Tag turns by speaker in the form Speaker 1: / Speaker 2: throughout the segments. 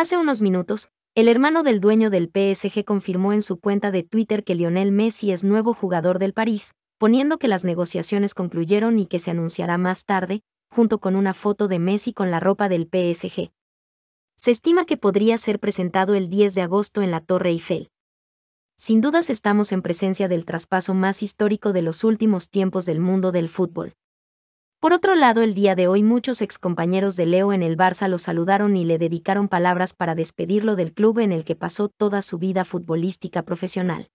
Speaker 1: Hace unos minutos, el hermano del dueño del PSG confirmó en su cuenta de Twitter que Lionel Messi es nuevo jugador del París, poniendo que las negociaciones concluyeron y que se anunciará más tarde, junto con una foto de Messi con la ropa del PSG. Se estima que podría ser presentado el 10 de agosto en la Torre Eiffel. Sin dudas estamos en presencia del traspaso más histórico de los últimos tiempos del mundo del fútbol. Por otro lado, el día de hoy muchos excompañeros de Leo en el Barça lo saludaron y le dedicaron palabras para despedirlo del club en el que pasó toda su vida futbolística profesional.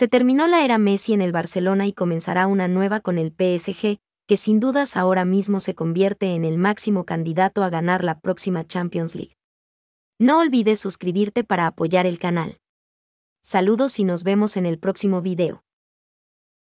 Speaker 1: Se terminó la era Messi en el Barcelona y comenzará una nueva con el PSG, que sin dudas ahora mismo se convierte en el máximo candidato a ganar la próxima Champions League. No olvides suscribirte para apoyar el canal. Saludos y
Speaker 2: nos vemos en el próximo video.